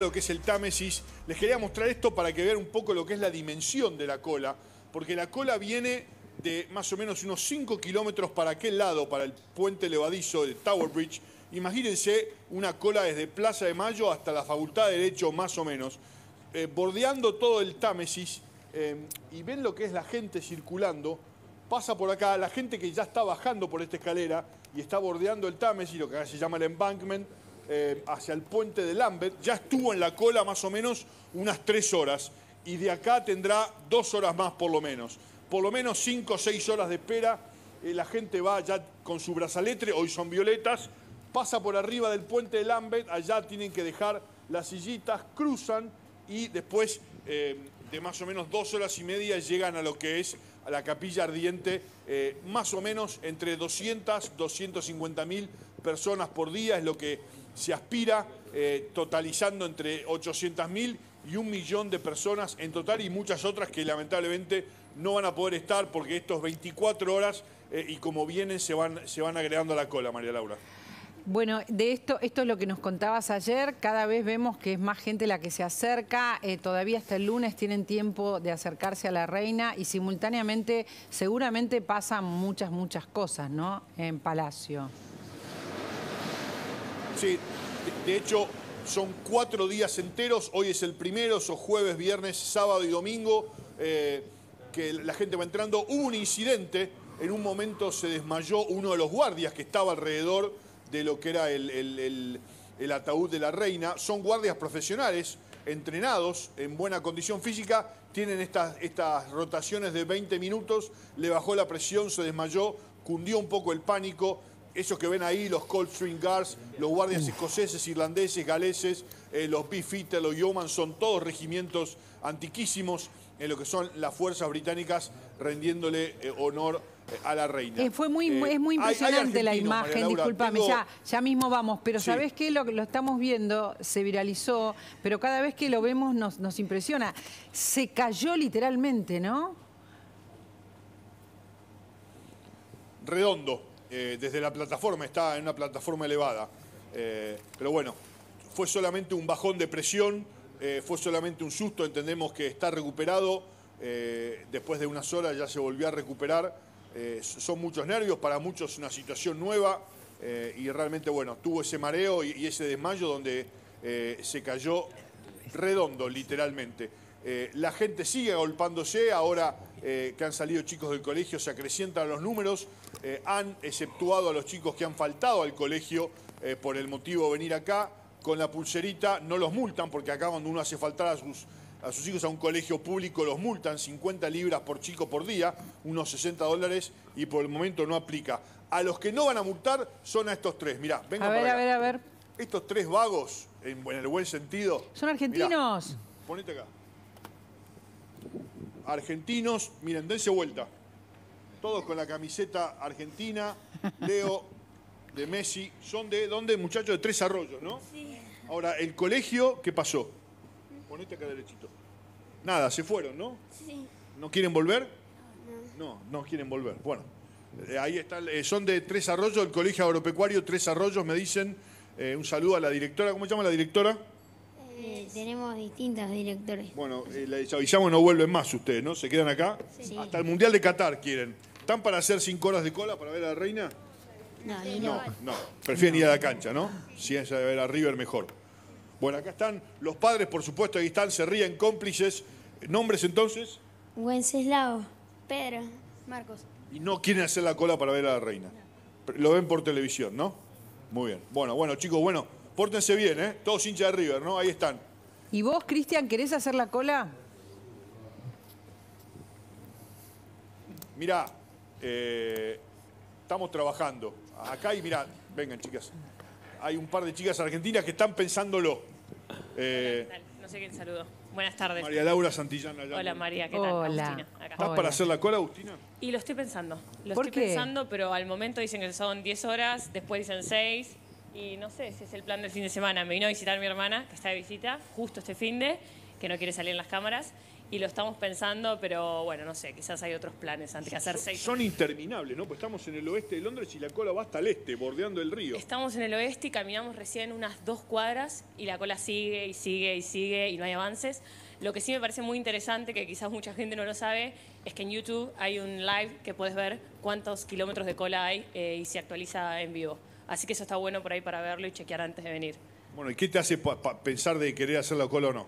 lo que es el Támesis, les quería mostrar esto para que vean un poco lo que es la dimensión de la cola, porque la cola viene de más o menos unos 5 kilómetros para aquel lado, para el puente levadizo, de Tower Bridge. Imagínense una cola desde Plaza de Mayo hasta la Facultad de Derecho, más o menos, eh, bordeando todo el Támesis, eh, y ven lo que es la gente circulando, pasa por acá, la gente que ya está bajando por esta escalera y está bordeando el Támesis, lo que acá se llama el embankment, eh, hacia el puente de Lambert, ya estuvo en la cola más o menos unas tres horas y de acá tendrá dos horas más por lo menos. Por lo menos cinco o seis horas de espera. Eh, la gente va ya con su brazaletre, hoy son violetas, pasa por arriba del puente de Lambert, allá tienen que dejar las sillitas, cruzan y después eh, de más o menos dos horas y media llegan a lo que es a la capilla ardiente, más o menos entre 200, 250 mil personas por día es lo que se aspira eh, totalizando entre 800.000 y un millón de personas en total y muchas otras que lamentablemente no van a poder estar porque estos 24 horas eh, y como vienen se van, se van agregando a la cola, María Laura. Bueno, de esto, esto es lo que nos contabas ayer, cada vez vemos que es más gente la que se acerca, eh, todavía hasta el lunes tienen tiempo de acercarse a la reina y simultáneamente seguramente pasan muchas, muchas cosas, ¿no? En Palacio. Sí, de hecho son cuatro días enteros, hoy es el primero, son jueves, viernes, sábado y domingo, eh, que la gente va entrando. Hubo un incidente, en un momento se desmayó uno de los guardias que estaba alrededor de lo que era el, ataúd de la reina. Son guardias profesionales, entrenados, en buena condición física, tienen estas, estas rotaciones de 20 minutos, le bajó la presión, se desmayó, cundió un poco el pánico, esos que ven ahí, los Coldstream Guards, los guardias escoceses, irlandeses, galeses, eh, los Beefeater, los Yeoman, son todos regimientos antiquísimos en lo que son las fuerzas británicas rendiéndole eh, honor eh, a la reina. fue muy, es muy impresionante la imagen, disculpame, ya, ya mismo vamos, pero sabes ¿sabés qué? Lo, lo estamos viendo, se viralizó, pero cada vez que lo vemos nos, nos impresiona. Se cayó literalmente, ¿no? Redondo, eh, desde la plataforma, está en una plataforma elevada. Eh, pero bueno, fue solamente un bajón de presión, eh, fue solamente un susto, entendemos que está recuperado, después de unas horas ya se volvió a recuperar, son muchos nervios, para muchos una situación nueva y realmente bueno, tuvo ese mareo y, ese desmayo donde se cayó redondo literalmente. la gente sigue golpándose, ahora eh, que han salido chicos del colegio, se acrecientan los números, eh, han exceptuado a los chicos que han faltado al colegio eh, por el motivo de venir acá, con la pulserita no los multan, porque acá cuando uno hace faltar a sus, a sus hijos a un colegio público los multan 50 libras por chico por día, unos 60 dólares, y por el momento no aplica. A los que no van a multar son a estos tres. Mirá, venga A ver, a ver, a ver. Estos tres vagos, en, el buen sentido. Son argentinos. ponete acá argentinos. Miren, dense vuelta. Todos con la camiseta argentina. Leo, de Messi. ¿Son de dónde, muchachos? De Tres Arroyos, ¿no? Sí. Ahora, ¿el colegio qué pasó? Ponete acá derechito. Nada, se fueron, ¿no? Sí. ¿No quieren volver? No. No, no quieren volver. Bueno, eh, ahí están. Eh, son de Tres Arroyos, el colegio agropecuario Tres Arroyos, me dicen. Eh, un saludo a la directora. ¿Cómo se llama la directora? Eh, tenemos distintos directores. Bueno, eh, la avisamos no vuelven más ustedes, ¿no? ¿Se quedan acá? Hasta el Mundial de Qatar quieren. ¿Están para hacer cinco horas de cola para ver a la reina? No, no. No, prefieren ir a la cancha, ¿no? Si es a ver a River, mejor. Bueno, acá están los padres, por supuesto, ahí están, se ríen, cómplices. ¿Nombres entonces? Wenceslao, Pedro, Marcos. Y no quieren hacer la cola para ver a la reina. Lo ven por televisión, ¿no? Muy bien. Bueno, bueno, chicos, bueno. Pórtense bien, ¿eh? Todos hinchas de River, ¿no? Ahí están. ¿Y vos, Cristian, querés hacer la cola? Mirá, eh, estamos trabajando. Acá y mirá, vengan chicas. Hay un par de chicas argentinas que están pensándolo. Eh, no sé quién saludó. Buenas tardes. María Laura Santillana. Hola María, ¿qué tal? Hola. ¿Estás para hacer la cola, Agustina? Y lo estoy pensando. Lo estoy pensando, pero al momento dicen que son 10 horas, después dicen 6. Y no sé si es el plan del fin de semana. Me vino a visitar mi hermana, que está de visita, justo este fin de, que no quiere salir en las cámaras. Y lo estamos pensando, pero bueno, no sé, quizás hay otros planes antes de hacer seis. Son interminables, ¿no? Pues estamos en el oeste de Londres y la cola va hasta el este, bordeando el río. Estamos en el oeste y caminamos recién unas dos cuadras y la cola sigue y sigue y sigue y no hay avances. Lo que sí me parece muy interesante, que quizás mucha gente no lo sabe, es que en YouTube hay un live que puedes ver cuántos kilómetros de cola hay eh, y se actualiza en vivo. Así que eso está bueno por ahí para verlo y chequear antes de venir. Bueno, ¿y qué te hace pensar de querer hacer la cola o no?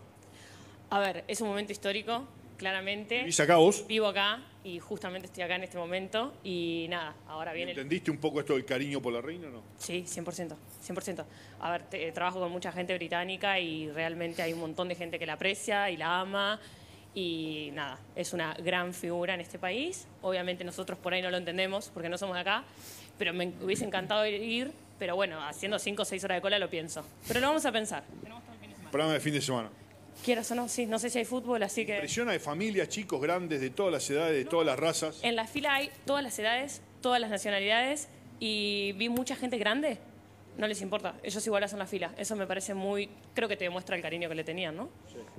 A ver, es un momento histórico, claramente. ¿Vivís acá vos? Vivo acá y justamente estoy acá en este momento y nada, ahora viene... ¿Entendiste un poco esto del cariño por la reina o no? Sí, 100%, 100%. A ver, trabajo con mucha gente británica y realmente hay un montón de gente que la aprecia y la ama y nada, es una gran figura en este país. Obviamente nosotros por ahí no lo entendemos porque no somos de acá, pero me hubiese encantado ir, pero bueno, haciendo cinco o 6 horas de cola lo pienso. Pero lo vamos a pensar. Programa de fin de semana. Quieras o no, sí, no sé si hay fútbol, así que... Presiona de familias, chicos, grandes, de todas las edades, de todas las razas. En la fila hay todas las edades, todas las nacionalidades, y vi mucha gente grande, no les importa, ellos igual hacen la fila. Eso me parece muy, creo que te demuestra el cariño que le tenían, ¿no?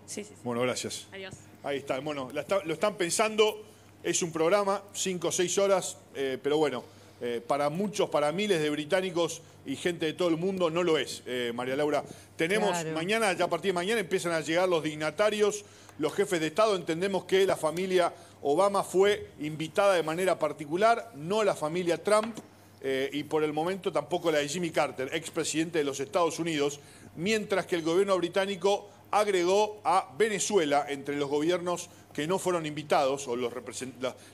Sí. sí, Bueno, gracias. Adiós. Ahí está, bueno, lo están pensando, es un programa, cinco o seis horas, eh, pero bueno. Eh, para muchos, para miles de británicos y gente de todo el mundo no lo es, eh, María Laura. Tenemos mañana, ya a partir de mañana empiezan a llegar los dignatarios, los jefes de Estado. Entendemos que la familia Obama fue invitada de manera particular, no la familia Trump. Eh, y por el momento tampoco la de Jimmy Carter, expresidente de los Estados Unidos, mientras que el gobierno británico agregó a Venezuela entre los gobiernos que no fueron invitados, o los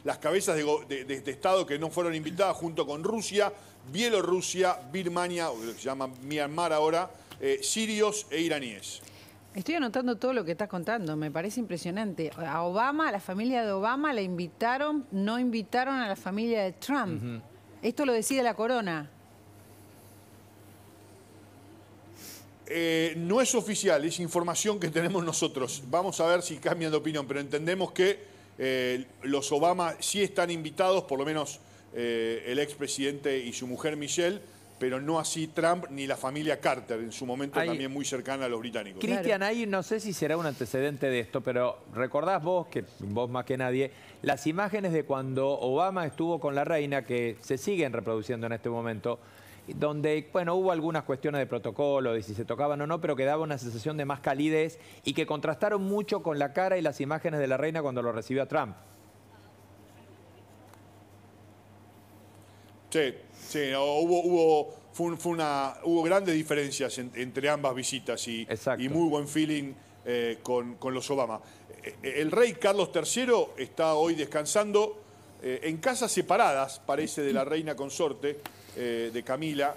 las cabezas de, Estado que no fueron invitadas, junto con Rusia, Bielorrusia, Birmania, o lo que se llama Myanmar ahora, eh, sirios e iraníes. Estoy anotando todo lo que estás contando, me parece impresionante. A Obama, a la familia de Obama la invitaron, no invitaron a la familia de Trump. Esto lo decide la corona. Eh, no es oficial, es información que tenemos nosotros. Vamos a ver si cambian de opinión, pero entendemos que eh, los Obama sí están invitados, por lo menos eh, el expresidente y su mujer Michelle, pero no así Trump ni la familia Carter, en su momento también muy cercana a los británicos. Cristian, ahí no sé si será un antecedente de esto, pero recordás vos, que vos más que nadie, las imágenes de cuando Obama estuvo con la reina, que se siguen reproduciendo en este momento donde, bueno, hubo algunas cuestiones de protocolo, de si se tocaban o no, pero que daba una sensación de más calidez y que contrastaron mucho con la cara y las imágenes de la reina cuando lo recibió a Trump. Sí, sí, hubo, una, hubo grandes diferencias entre ambas visitas y, y muy buen feeling eh, con, los Obama. Eh, el rey Carlos III está hoy descansando eh, en casas separadas, parece, de la reina consorte. Eh, de Camila.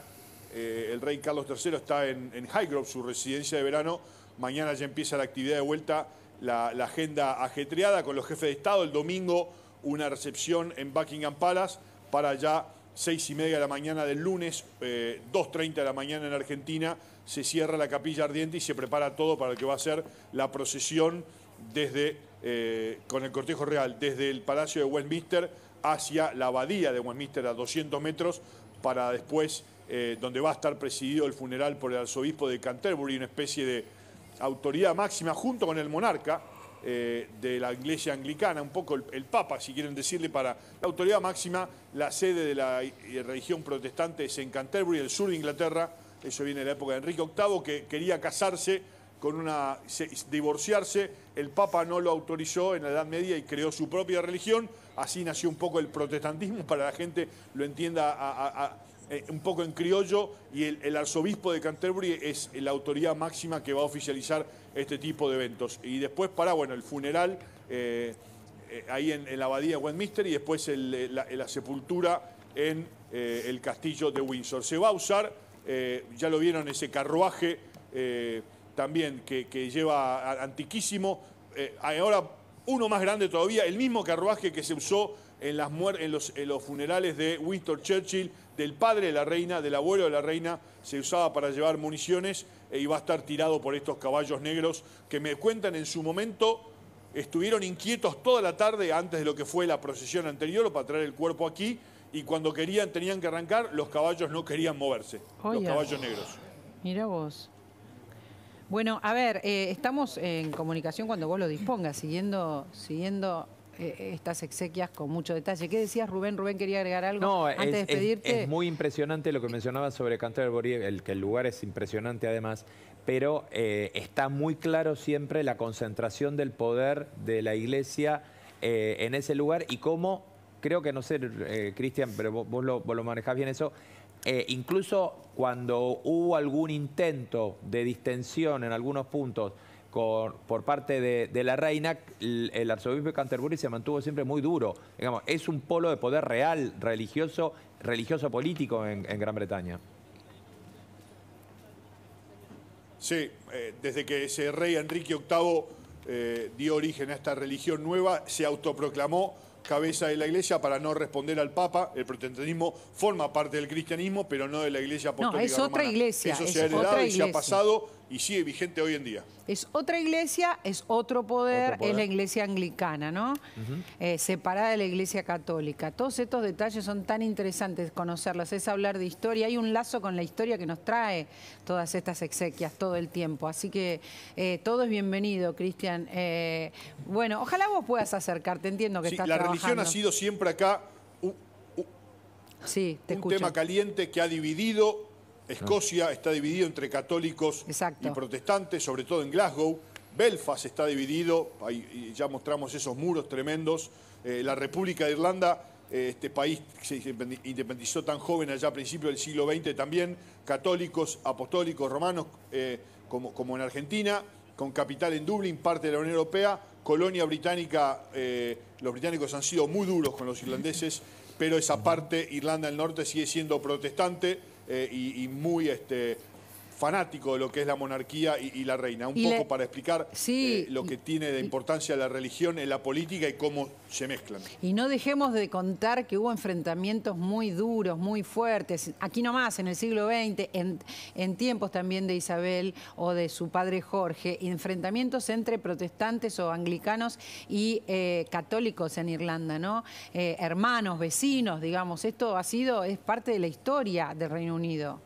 Eh, el rey Carlos III está en, Highgrove, su residencia de verano. Mañana ya empieza la actividad de vuelta, la, agenda ajetreada con los jefes de Estado. El domingo una recepción en Buckingham Palace para ya seis y media de la mañana del lunes, 2.30 eh, de la mañana en Argentina, se cierra la capilla ardiente y se prepara todo para lo que va a ser la procesión desde, con el cortejo real, desde el Palacio de Westminster hacia la abadía de Westminster a 200 metros, para después, eh, donde va a estar presidido el funeral por el arzobispo de Canterbury, una especie de autoridad máxima, junto con el monarca eh, de la iglesia anglicana, un poco el, papa, si quieren decirle, para la autoridad máxima, la sede de la eh, religión protestante es en Canterbury, el sur de Inglaterra, eso viene de la época de Enrique VIII, que quería casarse con una divorciarse, el Papa no lo autorizó en la Edad Media y creó su propia religión, así nació un poco el protestantismo, para la gente lo entienda eh, un poco en criollo, y el, arzobispo de Canterbury es la autoridad máxima que va a oficializar este tipo de eventos. Y después para, bueno, el funeral eh, eh, ahí en, la abadía de Westminster y después la, sepultura en el castillo de Windsor. Se va a usar, ya lo vieron, ese carruaje también que, lleva antiquísimo. Eh, ahora uno más grande todavía, el mismo carruaje que se usó en, los, funerales de Winston Churchill, del padre de la reina, del abuelo de la reina, se usaba para llevar municiones e eh, iba a estar tirado por estos caballos negros que me cuentan en su momento estuvieron inquietos toda la tarde antes de lo que fue la procesión anterior para traer el cuerpo aquí y cuando querían tenían que arrancar los caballos no querían moverse, los caballos negros. Mira vos. Bueno, a ver, eh, estamos en comunicación cuando vos lo dispongas, siguiendo, siguiendo eh, estas exequias con mucho detalle. ¿Qué decías, Rubén? Rubén quería agregar algo antes de despedirte. Es, es, muy impresionante lo que mencionabas sobre Canterbury, el, que el lugar es impresionante además, pero eh, está muy claro siempre la concentración del poder de la iglesia en ese lugar y cómo, creo que, no sé, Cristian, pero vos, lo, vos lo manejás bien eso, eh, incluso cuando hubo algún intento de distensión en algunos puntos por parte de, la reina, el, arzobispo de Canterbury se mantuvo siempre muy duro. Digamos, es un polo de poder real, religioso, religioso político en, Gran Bretaña. Sí, eh, desde que ese rey Enrique VIII eh, dio origen a esta religión nueva, se autoproclamó cabeza de la iglesia para no responder al Papa. El protestantismo forma parte del cristianismo, pero no de la iglesia apostólica. No, es otra iglesia. Eso se ha heredado y se ha pasado y sigue vigente hoy en día. Es otra iglesia, es otro poder, es la iglesia anglicana, ¿no? Eh, separada de la iglesia católica. Todos estos detalles son tan interesantes conocerlos, es hablar de historia, hay un lazo con la historia que nos trae todas estas exequias todo el tiempo, así que eh, todo es bienvenido, Cristian. Eh, bueno, ojalá vos puedas acercarte, entiendo que sí, la religión ha sido siempre acá un tema caliente que ha dividido Escocia está dividido entre católicos y protestantes, sobre todo en Glasgow. Belfast está dividido, ahí ya mostramos esos muros tremendos. Eh, la República de Irlanda, eh, este país se independizó tan joven allá a principios del siglo XX también, católicos, apostólicos, romanos, eh, como, como, en Argentina, con capital en Dublín, parte de la Unión Europea, colonia británica, los británicos han sido muy duros con los irlandeses, pero esa parte, Irlanda del Norte, sigue siendo protestante eh, y, y, muy este, fanático de lo que es la monarquía y, la reina. Un poco para explicar eh, lo que tiene de importancia la religión en la política y cómo se mezclan. Y no dejemos de contar que hubo enfrentamientos muy duros, muy fuertes, aquí nomás, en el siglo XX, en, tiempos también de Isabel o de su padre Jorge, enfrentamientos entre protestantes o anglicanos y eh, católicos en Irlanda, ¿no? Eh, hermanos, vecinos, digamos, esto ha sido, es parte de la historia del Reino Unido.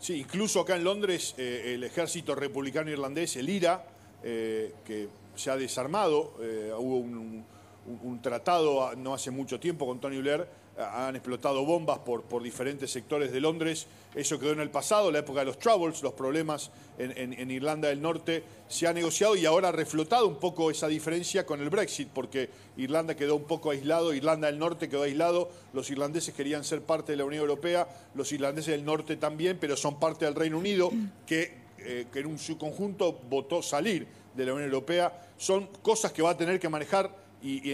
Sí, incluso acá en Londres eh, el ejército republicano irlandés, el IRA, eh, que se ha desarmado, eh, hubo un, tratado ah, no hace mucho tiempo con Tony Blair, han explotado bombas por, por diferentes sectores de Londres. Eso quedó en el pasado, la época de los Troubles, los problemas en, Irlanda del Norte. Se ha negociado y ahora ha reflotado un poco esa diferencia con el Brexit, porque Irlanda quedó un poco aislado, Irlanda del Norte quedó aislado, los irlandeses querían ser parte de la Unión Europea, los irlandeses del Norte también, pero son parte del Reino Unido, que, eh, en un, su conjunto votó salir de la Unión Europea. Son cosas que va a tener que manejar y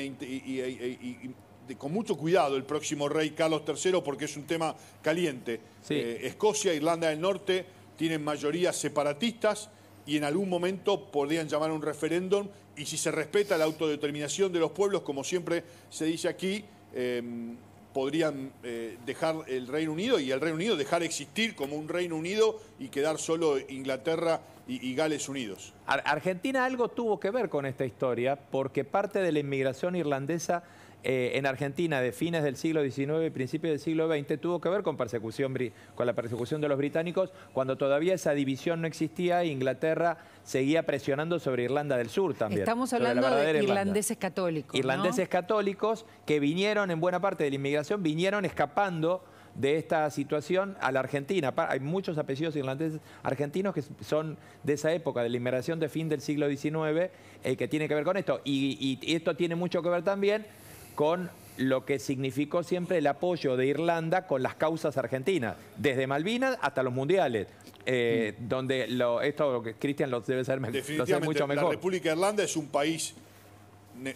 con mucho cuidado el próximo rey Carlos III porque es un tema caliente. Eh, Escocia, Irlanda del Norte tienen mayorías separatistas y en algún momento podrían llamar a un referéndum y si se respeta la autodeterminación de los pueblos, como siempre se dice aquí, em, podrían eh, dejar el Reino Unido y el Reino Unido dejar existir como un Reino Unido y quedar solo Inglaterra y, Gales Unidos. Argentina algo tuvo que ver con esta historia porque parte de la inmigración irlandesa eh, en Argentina de fines del siglo XIX y principios del siglo XX tuvo que ver con, persecución, con la persecución de los británicos cuando todavía esa división no existía e Inglaterra seguía presionando sobre Irlanda del Sur también. Estamos hablando de irlandeses católicos. Irlandeses católicos que vinieron, en buena parte de la inmigración, vinieron escapando de esta situación a la Argentina. Hay muchos apellidos irlandeses argentinos que son de esa época, de la inmigración de fin del siglo XIX, eh, que tiene que ver con esto. y esto tiene mucho que ver también con lo que significó siempre el apoyo de Irlanda con las causas argentinas, desde Malvinas hasta los mundiales, eh, mm. donde lo, esto Cristian lo debe ser mucho mejor. La República de Irlanda es un país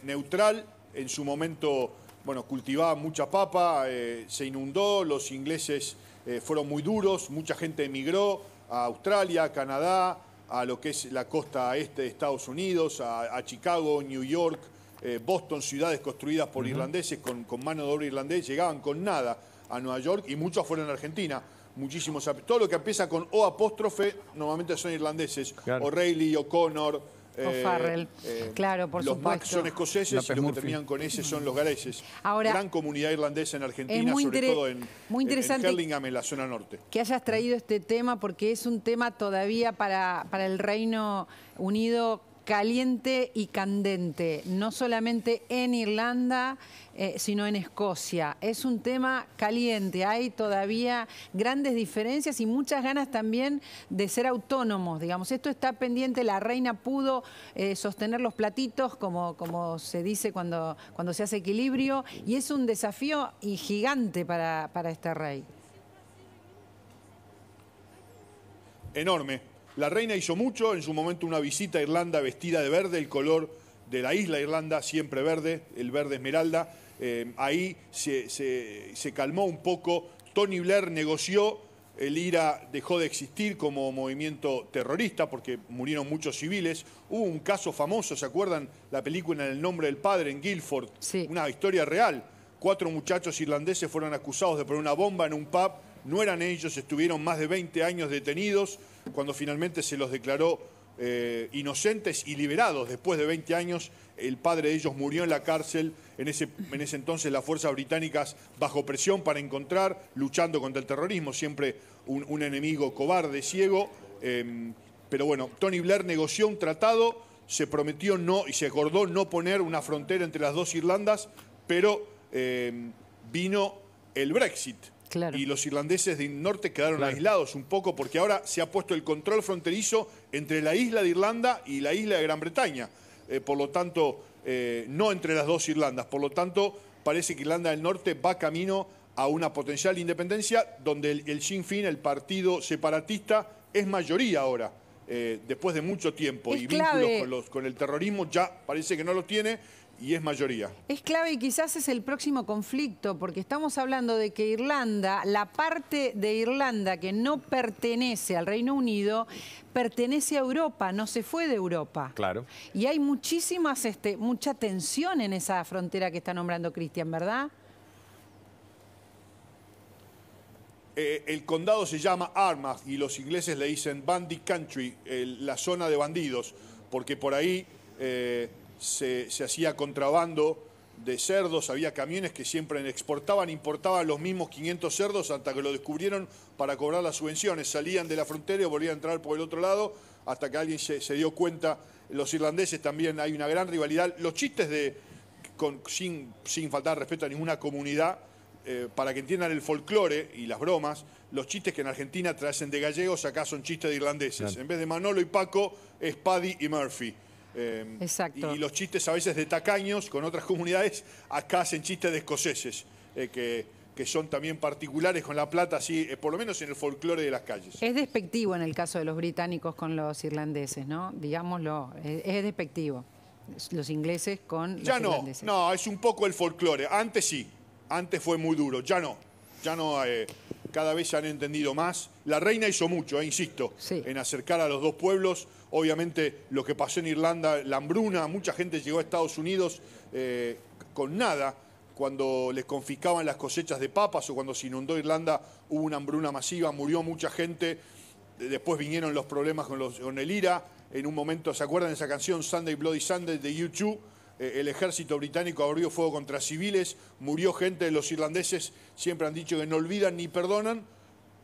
neutral, en su momento bueno, cultivaba mucha papa, eh, se inundó, los ingleses eh, fueron muy duros, mucha gente emigró a Australia, a Canadá, a lo que es la costa este de Estados Unidos, a Chicago, New York, eh, Boston, ciudades construidas por irlandeses, con, mano de obra irlandés, llegaban con nada a Nueva York y muchos fueron a Argentina. Muchísimos, todo lo que empieza con O apóstrofe normalmente son irlandeses, O'Reilly, O'Connor, O'Farrell, eh, eh, claro, por los supuesto. son escoceses y los que terminan con ese son los galeses. Gran comunidad irlandesa en Argentina, sobre todo en, muy interesante en, la zona norte. Que hayas traído este tema porque es un tema todavía para, para el Reino Unido caliente y candente, no solamente en Irlanda, eh, sino en Escocia. Es un tema caliente, hay todavía grandes diferencias y muchas ganas también de ser autónomos, digamos. Esto está pendiente, la reina pudo eh, sostener los platitos, como, como se dice cuando, cuando se hace equilibrio, y es un desafío y gigante para, para este rey. Enorme, la reina hizo mucho, en su momento una visita a Irlanda vestida de verde, el color de la isla Irlanda, siempre verde, el verde esmeralda. Eh, ahí se, calmó un poco. Tony Blair negoció, el IRA dejó de existir como movimiento terrorista porque murieron muchos civiles. Hubo un caso famoso, ¿se acuerdan? La película En el nombre del padre en Guilford, una historia real. Cuatro muchachos irlandeses fueron acusados de poner una bomba en un pub no eran ellos, estuvieron más de 20 años detenidos cuando finalmente se los declaró eh, inocentes y liberados. Después de 20 años, el padre de ellos murió en la cárcel. En ese, entonces las fuerzas británicas bajo presión para encontrar, luchando contra el terrorismo, siempre un, enemigo cobarde, ciego. Em, pero bueno, Tony Blair negoció un tratado, se prometió no y se acordó no poner una frontera entre las dos Irlandas, pero em, vino el Brexit y los irlandeses del norte quedaron aislados un poco porque ahora se ha puesto el control fronterizo entre la isla de Irlanda y la isla de Gran Bretaña. Eh, por lo tanto, eh, no entre las dos Irlandas. Por lo tanto, parece que Irlanda del Norte va camino a una potencial independencia donde el, Sinn Féin, el partido separatista, es mayoría ahora. Eh, después de mucho tiempo y vínculos con, los, con el terrorismo ya parece que no lo tiene y es mayoría. Es clave y quizás es el próximo conflicto, porque estamos hablando de que Irlanda, la parte de Irlanda que no pertenece al Reino Unido, pertenece a Europa, no se fue de Europa. Claro. Y hay muchísimas, este, tensión en esa frontera que está nombrando Cristian, ¿verdad? Eh, el condado se llama Armagh y los ingleses le dicen Bandy Country, la zona de bandidos, porque por ahí eh, se, hacía contrabando de cerdos, había camiones que siempre exportaban, importaban los mismos 500 cerdos hasta que lo descubrieron para cobrar las subvenciones, salían de la frontera y volvían a entrar por el otro lado hasta que alguien se, dio cuenta, los irlandeses también hay una gran rivalidad, los chistes de, sin, faltar respeto a ninguna comunidad, eh, para que entiendan el folclore y las bromas, los chistes que en Argentina traen de gallegos acá son chistes de irlandeses, en vez de Manolo y Paco es Paddy y Murphy. Em, Exacto. Y los chistes a veces de tacaños con otras comunidades, acá hacen chistes de escoceses, eh, que, que, son también particulares con la plata, así, eh, por lo menos en el folclore de las calles. Es despectivo en el caso de los británicos con los irlandeses, ¿no? Digámoslo, eh, es, despectivo. Los ingleses con los ya no, no, es un poco el folclore. Antes sí, antes fue muy duro, ya no. Ya no, cada vez se han entendido más. La reina hizo mucho, insisto, en acercar a los dos pueblos Obviamente lo que pasó en Irlanda, la hambruna, mucha gente llegó a Estados Unidos eh, con nada cuando les confiscaban las cosechas de papas o cuando se inundó Irlanda hubo una hambruna masiva, murió mucha gente, después vinieron los problemas con, el IRA, en un momento, ¿se acuerdan de esa canción Sunday Bloody Sunday de U2, eh, el ejército británico abrió fuego contra civiles, murió gente, los irlandeses siempre han dicho que no olvidan ni perdonan,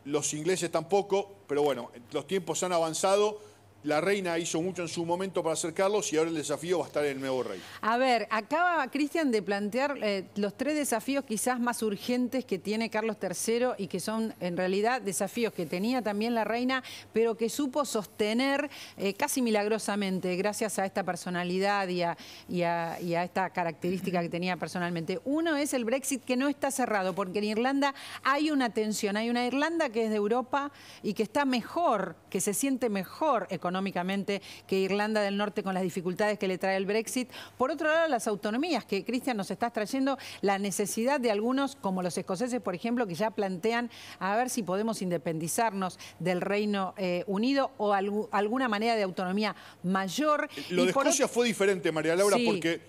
los ingleses tampoco, pero bueno, los tiempos han avanzado la reina hizo mucho en su momento para acercarlos y ahora el desafío va a estar en el nuevo rey. A ver, acaba Cristian de plantear eh, los tres desafíos quizás más urgentes que tiene Carlos III y que son en realidad desafíos que tenía también la reina, pero que supo sostener eh, casi milagrosamente gracias a esta personalidad y y a esta característica que tenía personalmente. Uno es el Brexit que no está cerrado, porque en Irlanda hay una tensión, hay una Irlanda que es de Europa y que está mejor, que se siente mejor económicamente económicamente que Irlanda del Norte con las dificultades que le trae el Brexit. Por otro lado, las autonomías que, Cristian, nos estás trayendo, la necesidad de algunos, como los escoceses, por ejemplo, que ya plantean a ver si podemos independizarnos del Reino eh, Unido o alguna manera de autonomía mayor. Eh, lo de Escocia fue diferente, María Laura, porque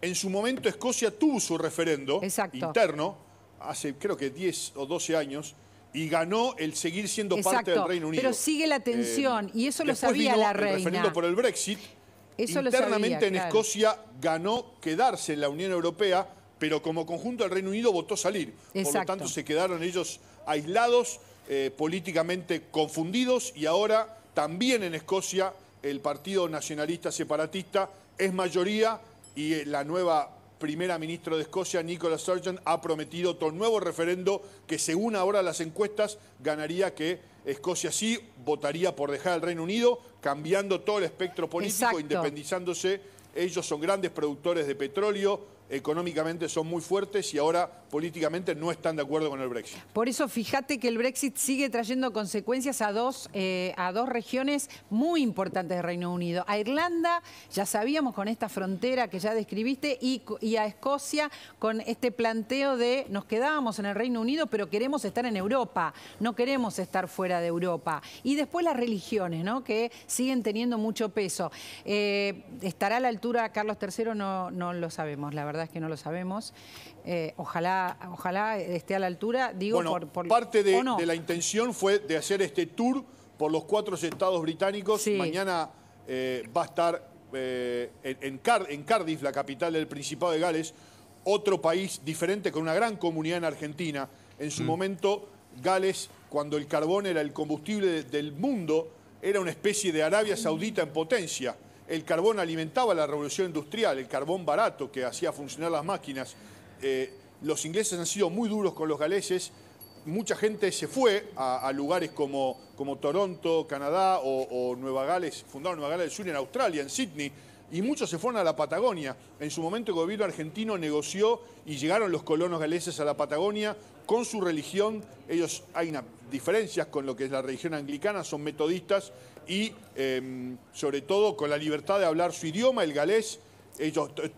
en, su momento Escocia tuvo su referendo interno, hace creo que 10 o 12 años, y ganó el seguir siendo parte del Reino Unido. Pero sigue la eh, tensión y eso lo sabía la reina. El referendo por el Brexit. Eso Internamente en Escocia ganó quedarse en la Unión Europea, pero como conjunto el Reino Unido votó salir. Por lo tanto se quedaron ellos aislados, eh, políticamente confundidos y ahora también en Escocia el Partido Nacionalista Separatista es mayoría y la nueva primera ministra de Escocia, Nicola Sturgeon, ha prometido otro nuevo referendo que según ahora las encuestas ganaría que Escocia sí votaría por dejar el Reino Unido, cambiando todo el espectro político, independizándose. Ellos son grandes productores de petróleo, económicamente son muy fuertes y ahora políticamente no están de acuerdo con el Brexit. Por eso fíjate que el Brexit sigue trayendo consecuencias a dos, eh, a dos regiones muy importantes del Reino Unido. A Irlanda, ya sabíamos con esta frontera que ya describiste, y, a Escocia con este planteo de nos quedábamos en el Reino Unido, pero queremos estar en Europa, no queremos estar fuera de Europa. Y después las religiones, ¿no? que siguen teniendo mucho peso. Eh, ¿Estará a la altura Carlos III? No, no lo sabemos, la verdad verdad es que no lo sabemos. Eh, ojalá, ojalá esté a la altura, digo, por, Parte de, de, la intención fue de hacer este tour por los cuatro estados británicos. Mañana eh, va a estar eh, en, en, Cardiff, la capital del Principado de Gales, otro país diferente con una gran comunidad en Argentina. En su mm. momento, Gales, cuando el carbón era el combustible del mundo, era una especie de Arabia Saudita en potencia el carbón alimentaba la revolución industrial, el carbón barato que hacía funcionar las máquinas. Eh, los ingleses han sido muy duros con los galeses. Mucha gente se fue a, lugares como, como, Toronto, Canadá o, Nueva Gales, fundaron Nueva Gales del Sur en Australia, en Sydney, y muchos se fueron a la Patagonia. En su momento el gobierno argentino negoció y llegaron los colonos galeses a la Patagonia con su religión. Ellos hay diferencias con lo que es la religión anglicana, son metodistas y em, sobre todo con la libertad de hablar su idioma, el galés.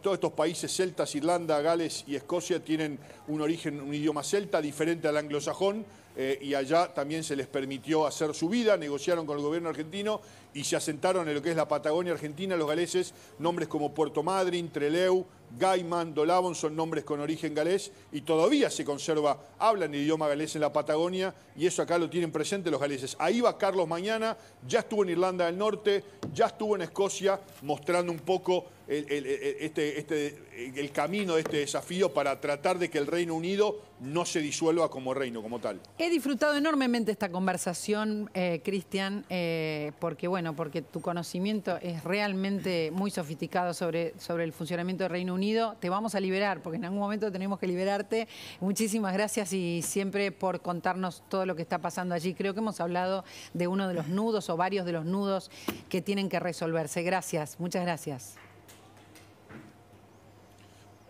todos estos países celtas, Irlanda, Gales y Escocia tienen un origen, un idioma celta diferente al anglosajón eh, y allá también se les permitió hacer su vida, negociaron con el gobierno argentino y se asentaron en lo que es la Patagonia Argentina los galeses, nombres como Puerto Madryn, Treleu, Gaiman, Dolabon son nombres con origen galés y todavía se conserva, hablan idioma galés en la Patagonia y eso acá lo tienen presente los galeses. Ahí va Carlos mañana, ya estuvo en Irlanda del Norte, ya estuvo en Escocia mostrando un poco el, este, este, el camino de este desafío para tratar de que el Reino Unido no se disuelva como reino, como tal. He disfrutado enormemente esta conversación, eh, Cristian, eh, porque bueno, bueno porque tu conocimiento es realmente muy sofisticado sobre, sobre el funcionamiento del Reino Unido. Te vamos a liberar porque en algún momento tenemos que liberarte. Muchísimas gracias y siempre por contarnos todo lo que está pasando allí. Creo que hemos hablado de uno de los nudos o varios de los nudos que tienen que resolverse. Gracias, muchas gracias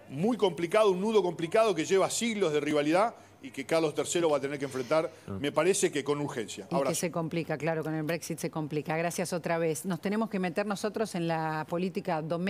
muy complicado, un nudo complicado que lleva siglos de rivalidad y que Carlos III va a tener que enfrentar, ah. me parece que con urgencia. Ahora que se complica, claro, con el Brexit se complica. Gracias otra vez. Nos tenemos que meter nosotros en la política doméstica.